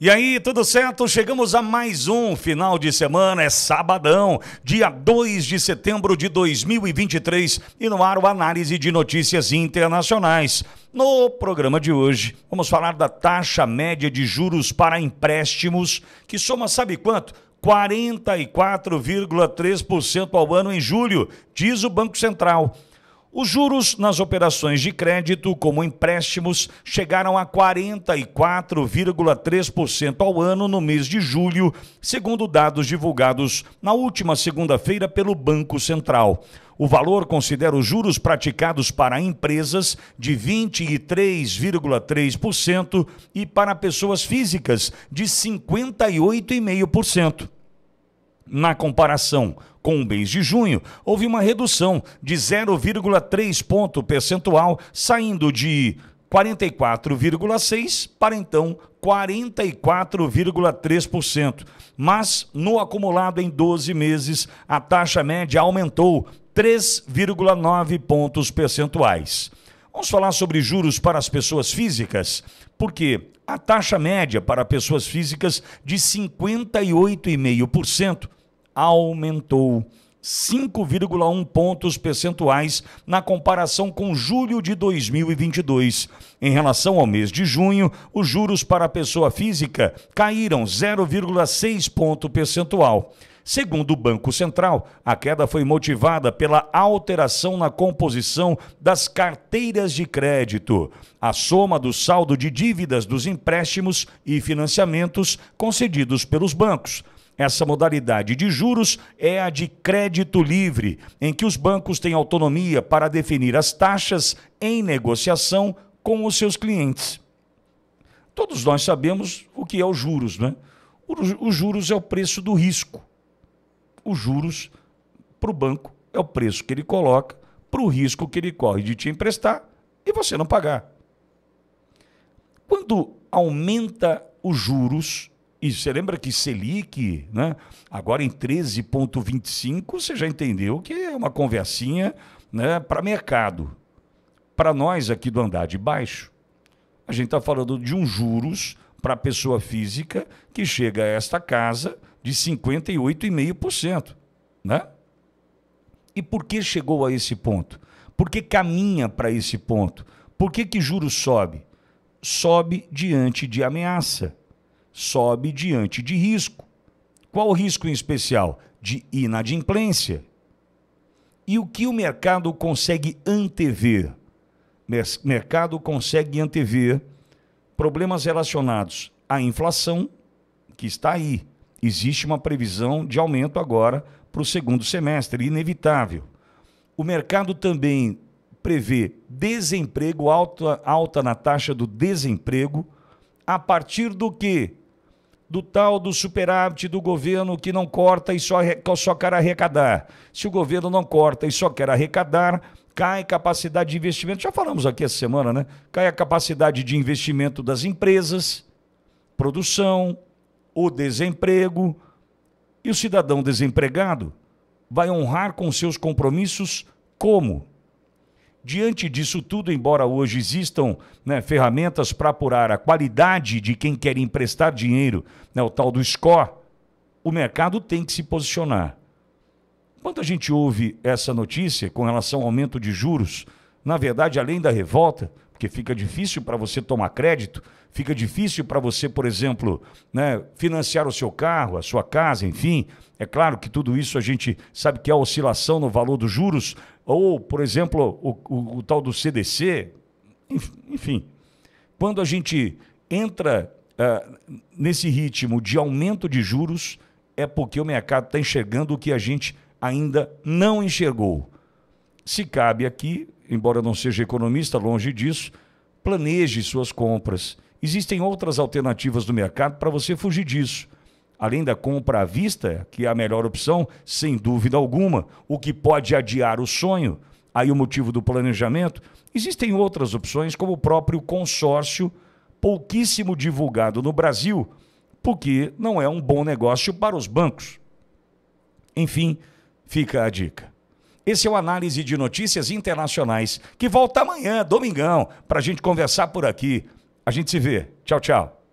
E aí, tudo certo? Chegamos a mais um final de semana, é sabadão, dia 2 de setembro de 2023, e no ar o análise de notícias internacionais. No programa de hoje, vamos falar da taxa média de juros para empréstimos, que soma sabe quanto? 44,3% ao ano em julho, diz o Banco Central. Os juros nas operações de crédito, como empréstimos, chegaram a 44,3% ao ano no mês de julho, segundo dados divulgados na última segunda-feira pelo Banco Central. O valor considera os juros praticados para empresas de 23,3% e para pessoas físicas de 58,5%. Na comparação com o mês de junho, houve uma redução de 0,3 ponto percentual, saindo de 44,6 para então 44,3%. Mas no acumulado em 12 meses, a taxa média aumentou 3,9 pontos percentuais. Vamos falar sobre juros para as pessoas físicas, porque a taxa média para pessoas físicas de 58,5% aumentou 5,1 pontos percentuais na comparação com julho de 2022. Em relação ao mês de junho, os juros para a pessoa física caíram 0,6 ponto percentual. Segundo o Banco Central, a queda foi motivada pela alteração na composição das carteiras de crédito. A soma do saldo de dívidas dos empréstimos e financiamentos concedidos pelos bancos. Essa modalidade de juros é a de crédito livre, em que os bancos têm autonomia para definir as taxas em negociação com os seus clientes. Todos nós sabemos o que é os juros, né? Os juros é o preço do risco os juros para o banco é o preço que ele coloca para o risco que ele corre de te emprestar e você não pagar. Quando aumenta os juros, e você lembra que Selic, né, agora em 13,25, você já entendeu que é uma conversinha né, para mercado. Para nós aqui do andar de baixo, a gente está falando de um juros para a pessoa física que chega a esta casa de 58,5%. Né? E por que chegou a esse ponto? Por que caminha para esse ponto? Por que, que juro sobe? Sobe diante de ameaça, sobe diante de risco. Qual o risco em especial? De inadimplência. E o que o mercado consegue antever? Mercado consegue antever problemas relacionados à inflação, que está aí, existe uma previsão de aumento agora para o segundo semestre, inevitável. O mercado também prevê desemprego, alta, alta na taxa do desemprego, a partir do que? Do tal do superávit do governo que não corta e só, só quer arrecadar. Se o governo não corta e só quer arrecadar, cai capacidade de investimento. Já falamos aqui essa semana, né? Cai a capacidade de investimento das empresas, produção, o desemprego, e o cidadão desempregado vai honrar com seus compromissos como? Diante disso tudo, embora hoje existam né, ferramentas para apurar a qualidade de quem quer emprestar dinheiro, né, o tal do score, o mercado tem que se posicionar. Quando a gente ouve essa notícia com relação ao aumento de juros, na verdade, além da revolta, porque fica difícil para você tomar crédito, fica difícil para você, por exemplo, né, financiar o seu carro, a sua casa, enfim. É claro que tudo isso a gente sabe que é a oscilação no valor dos juros, ou, por exemplo, o, o, o tal do CDC. Enfim, quando a gente entra uh, nesse ritmo de aumento de juros, é porque o mercado está enxergando o que a gente ainda não enxergou se cabe aqui, embora não seja economista, longe disso, planeje suas compras. Existem outras alternativas no mercado para você fugir disso. Além da compra à vista, que é a melhor opção, sem dúvida alguma, o que pode adiar o sonho, aí o motivo do planejamento, existem outras opções, como o próprio consórcio, pouquíssimo divulgado no Brasil, porque não é um bom negócio para os bancos. Enfim, fica a dica. Esse é o Análise de Notícias Internacionais, que volta amanhã, domingão, para a gente conversar por aqui. A gente se vê. Tchau, tchau.